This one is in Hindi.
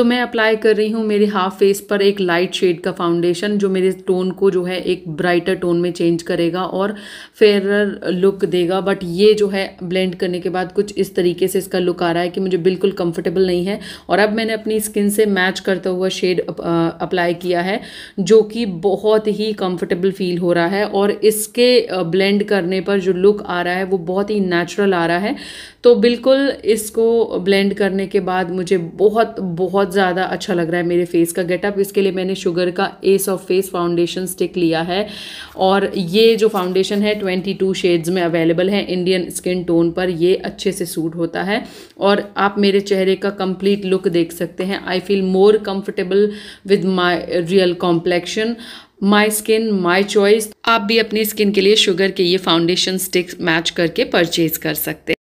तो मैं अप्लाई कर रही हूँ मेरे हाफ फेस पर एक लाइट शेड का फाउंडेशन जो मेरे टोन को जो है एक ब्राइटर टोन में चेंज करेगा और फेयर लुक देगा बट ये जो है ब्लेंड करने के बाद कुछ इस तरीके से इसका लुक आ रहा है कि मुझे बिल्कुल कंफर्टेबल नहीं है और अब मैंने अपनी स्किन से मैच करता हुआ शेड अप्लाई किया है जो कि बहुत ही कम्फर्टेबल फील हो रहा है और इसके ब्लेंड करने पर जो लुक आ रहा है वो बहुत ही नेचुरल आ रहा है तो बिल्कुल इसको ब्लेंड करने के बाद मुझे बहुत बहुत बहुत ज़्यादा अच्छा लग रहा है मेरे फेस का गेटअप इसके लिए मैंने शुगर का ace of face foundation stick लिया है और ये जो फाउंडेशन है ट्वेंटी टू शेड्स में अवेलेबल है इंडियन स्किन टोन पर ये अच्छे से सूट होता है और आप मेरे चेहरे का कंप्लीट लुक देख सकते हैं I feel more comfortable with my real complexion my skin my choice आप भी अपनी स्किन के लिए शुगर के ये फाउंडेशन स्टिक्स मैच करके परचेज कर सकते हैं